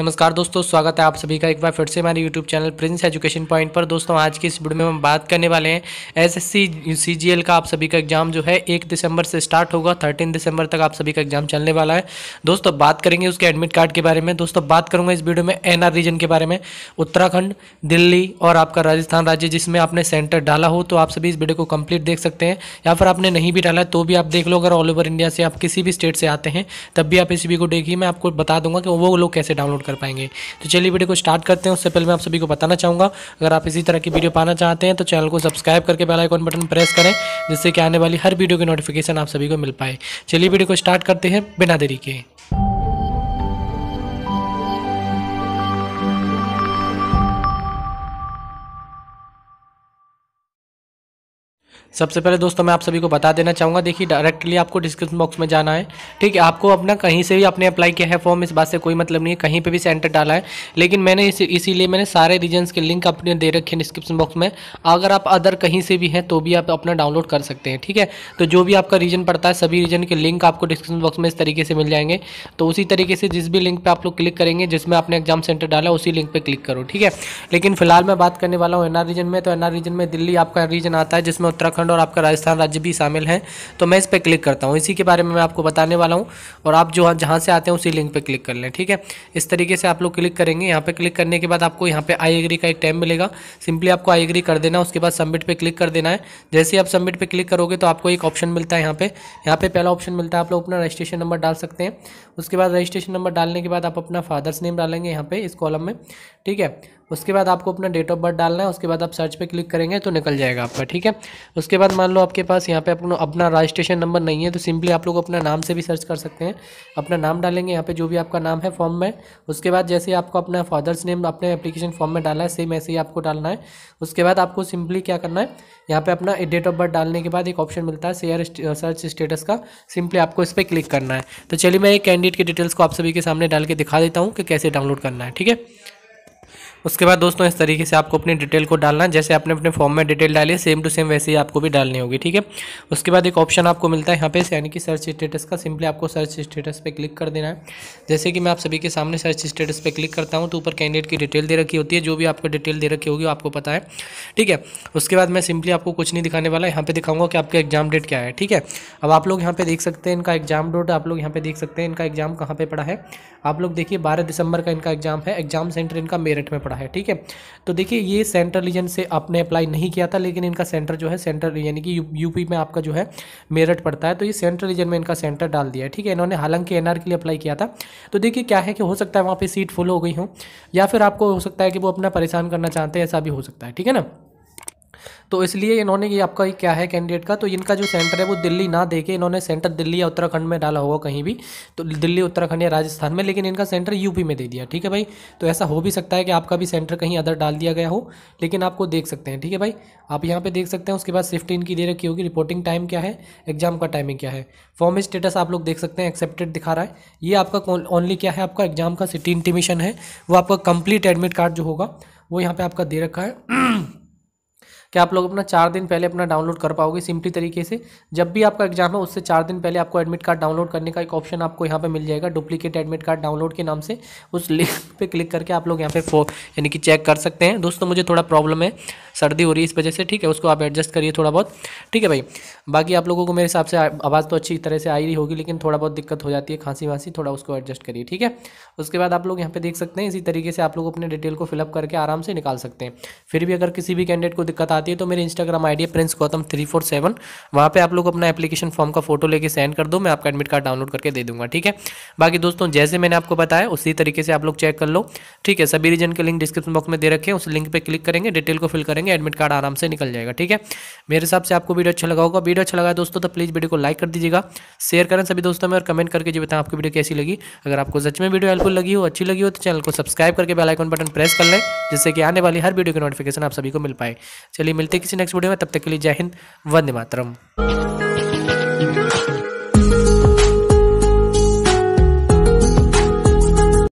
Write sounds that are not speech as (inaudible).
नमस्कार दोस्तों स्वागत है आप सभी का एक बार फिर से हमारे YouTube channel prince education point पर दोस्तों आज की इस वीडियो में हम बात करने वाले हैं एस एसएससी सी का आप सभी का एग्जाम जो है एक दिसंबर से स्टार्ट होगा थर्टीन दिसंबर तक आप सभी का एग्जाम चलने वाला है दोस्तों बात करेंगे उसके एडमिट कार्ड के बारे में दोस्तों बात करूँगा इस वीडियो में एन रीजन के बारे में उत्तराखंड दिल्ली और आपका राजस्थान राज्य जिसमें आपने सेंटर डाला हो तो आप सभी इस वीडियो को कम्प्लीट देख सकते हैं या फिर आपने नहीं भी डाला तो भी आप देख लो अगर ऑल ओवर इंडिया से आप किसी भी स्टेट से आते हैं तब भी आप इस वीडियो को देखिए मैं आपको बता दूंगा कि वो लोग कैसे डाउनलोड कर पाएंगे तो चलिए वीडियो को स्टार्ट करते हैं उससे पहले मैं आप सभी को बताना चाहूँगा अगर आप इसी तरह की वीडियो पाना चाहते हैं तो चैनल को सब्सक्राइब करके बेलाइकॉन बटन प्रेस करें जिससे कि आने वाली हर वीडियो की नोटिफिकेशन आप सभी को मिल पाए चलिए वीडियो को स्टार्ट करते हैं बिना देरी के सबसे पहले दोस्तों मैं आप सभी को बता देना चाहूँगा देखिए डायरेक्टली आपको डिस्क्रिप्शन बॉक्स में जाना है ठीक है आपको अपना कहीं से भी आपने अप्लाई किया है फॉर्म इस बात से कोई मतलब नहीं है कहीं पर भी सेंटर डाला है लेकिन मैंने इस, इसीलिए मैंने सारे रीजन्स के लिंक अपने दे रखे हैं डिस्क्रिप्शन बॉक्स में अगर आप अदर कहीं से भी हैं तो भी आप अपना डाउनलोड कर सकते हैं ठीक है तो जो भी आपका रीजन पड़ता है सभी रीजन के लिंक आपको डिस्क्रिप्शन बॉक्स में इस तरीके से मिल जाएंगे तो उसी तरीके से जिस भी लिंक पर आप लोग क्लिक करेंगे जिसमें आपने एग्जाम सेंटर डाला उसी लिंक पर क्लिक करो ठीक है लेकिन फिलहाल मैं बात करने वाला हूँ एनआर रीजन में तो एनआर रीजन में दिल्ली आपका रीजन आता है जिसमें उत्तराखंड उत्तराखंड और आपका राजस्थान राज्य भी शामिल है तो मैं इस पर क्लिक करता हूँ इसी के बारे में मैं आपको बताने वाला हूँ और आप जो जहाँ से आते हैं उसी लिंक पर क्लिक कर लें ठीक है इस तरीके से आप लोग क्लिक करेंगे यहाँ पर क्लिक करने के बाद आपको यहाँ पर आई एग्री का एक टाइम मिलेगा सिंपली आपको आई एग्री कर देना उसके बाद सबमिट पर क्लिक कर देना है जैसे ही आप सबमिट पर क्लिक करोगे तो आपको एक ऑप्शन मिलता है यहाँ पर यहाँ पर पहला ऑप्शन मिलता है आप लोग अपना रजिस्ट्रेशन नंबर डाल सकते हैं उसके बाद रजिस्ट्रेशन नंबर डालने के बाद आप अपना फादर्स नेम डालेंगे यहाँ पे इस कॉलम में ठीक है उसके बाद आपको अपना डेट ऑफ बर्थ डालना है उसके बाद आप सर्च पे क्लिक करेंगे तो निकल जाएगा आपका ठीक है उसके बाद मान लो आपके पास यहाँ पे अपना अपना रजिस्ट्रेशन नंबर नहीं है तो सिंपली आप लोग अपना नाम से भी सर्च कर सकते हैं अपना नाम डालेंगे यहाँ पे जो भी आपका नाम है फॉर्म में उसके बाद जैसे आपको अपना फादर्स नेम अपने अपलीकेशन फॉर्म में डाला है सेम ऐसे ही आपको डालना है उसके बाद आपको सिंपली क्या करना है यहाँ पर अपना डेट ऑफ बर्थ डालने के बाद एक ऑप्शन मिलता है शेयर सर्च स्टेटस का सिंपली आपको इस पर क्लिक करना है तो चलिए मैं एक कैंडिडेट की डिटेल्स को आप सभी के सामने डाल के दिखा देता हूँ कि कैसे डाउनलोड करना है ठीक है उसके बाद दोस्तों इस तरीके से आपको अपनी डिटेल को डालना जैसे आपने अपने फॉर्म में डिटेल डाली है सेम टू सेम वैसे ही आपको भी डालनी होगी ठीक है उसके बाद एक ऑप्शन आपको मिलता है यहाँ पे यानी कि सर्च स्टेटस का सिंपली आपको सर्च स्टेटस पे क्लिक कर देना है जैसे कि मैं आप सभी के सामने सर्च स्टेटस पर क्लिक करता हूँ तो ऊपर कैंडिडेट की डिटेल दे रखी होती है जो भी आपको डिटेल दे रखी होगी आपको पता है ठीक है उसके बाद मैं सिंपली आपको कुछ नहीं दिखाने वाला यहाँ पे दिखाऊंगा कि आपका एग्जाम डेट क्या है ठीक है अब आप लोग यहाँ पे देख सकते हैं इनका एग्जाम डोट आप लोग यहाँ पे देख सकते हैं इनका एग्जाम कहाँ पर पड़ा है आप लोग देखिए बारह दिसंबर का इनका एग्जाम है एग्जाम सेंटर इनका मेरठ में पड़ा है ठीक है तो देखिए ये सेंट्रल रीजन से आपने अप्लाई नहीं किया था लेकिन इनका सेंटर जो है सेंट्रल यानी कि यूपी में आपका जो है मेरठ पड़ता है तो ये सेंट्रल रीजन में इनका सेंटर डाल दिया है ठीक है इन्होंने हालांकि एनआर के लिए अप्लाई किया था तो देखिए क्या है कि हो सकता है वहाँ पर सीट फुल हो गई हो या फिर आपको हो सकता है कि वो अपना परेशान करना चाहते हैं ऐसा भी हो सकता है ठीक है ना तो इसलिए इन्होंने ये आपका ये क्या है कैंडिडेट का तो इनका जो सेंटर है वो दिल्ली ना देके इन्होंने सेंटर दिल्ली या उत्तराखंड में डाला होगा कहीं भी तो दिल्ली उत्तराखंड या राजस्थान में लेकिन इनका सेंटर यूपी में दे दिया ठीक है भाई तो ऐसा हो भी सकता है कि आपका भी सेंटर कहीं अदर डाल दिया गया हो लेकिन आपको देख सकते हैं ठीक है भाई आप यहाँ पर देख सकते हैं उसके बाद शिफ्ट इनकी दे रखी होगी रिपोर्टिंग टाइम क्या है एग्जाम का टाइमिंग क्या है फॉर्म स्टेटस आप लोग देख सकते हैं एक्सेप्टेड दिखा रहा है ये आपका ओनली क्या है आपका एग्जाम का सिटी इंटीमिशन है वो आपका कंप्लीट एडमिट कार्ड जो होगा वो यहाँ पर आपका दे रखा है (clears throat) कि आप लोग अपना चार दिन पहले अपना डाउनलोड कर पाओगे सिंपली तरीके से जब भी आपका एग्जाम है उससे चार दिन पहले आपको एडमिट कार्ड डाउनलोड करने का एक ऑप्शन आपको यहाँ पर मिल जाएगा डुप्लीकेट एडमिट कार्ड डाउनलोड के नाम से उस लिंक पर क्लिक करके आप लोग यहाँ पे यानी कि चेक कर सकते हैं दोस्तों मुझे थोड़ा प्रॉब्लम है सर्दी हो रही है इस वजह से ठीक है उसको आप एडजस्ट करिए थोड़ा बहुत ठीक है भाई बाकी आप लोगों को मेरे हिसाब से आवाज़ तो अच्छी तरह से आई रही होगी लेकिन थोड़ा बहुत दिक्कत हो जाती है खांसी वांसी थोड़ा उसको एडजस्ट करिए ठीक है उसके बाद आप लोग यहाँ पे देख सकते हैं इसी तरीके से आप लोग अपने डिटेल को फिलअप करके आराम से निकाल सकते हैं फिर भी अगर किसी भी कैंडिडेट को दिक्कत आ आती है तो मेरे Instagram I D Prince Gautam three four seven वहाँ पर आप लोग अपना एप्लीकेशन फॉर्म का फोटो लेके सेंड कर दो मैं आपका एडमिट कार्ड डाउनलोड करके दे दूंगा ठीक है बाकी दोस्तों जैसे मैंने आपको बताया उसी तरीके से आप लोग चेक कर लो ठीक है सभी रीजन के लिंक डिस्क्रिप्शन बॉक्स में दे रखें उस लिंक पर क्लिक करेंगे डिटेल को फिल करेंगे एडमिट कार्ड आराम से निकल जाएगा ठीक है मेरे हिसाब से आपको वीडियो अच्छा लगा होगा वीडियो अच्छा लगा दोस्तों तो प्लीज़ वीडियो को लाइक कर दीजिएगा शेयर करें सभी दोस्तों में और कमेंट करके जो बताएं आपकी वीडियो कैसी लगी अगर आपको सच में वीडियो हेल्पफुल लगी हो अच्छी लगी हो तो चैनल को सब्सक्राइब करके आइकन बटन प्रेस कर लें जिससे कि आने वाली हर वीडियो की नोटिफिकेशन आप सभी को मिल पाए चलिए चलिए मिलते हैं किसी नेक्स्ट वीडियो में तब तक के लिए जय हिंद वंदे मातरम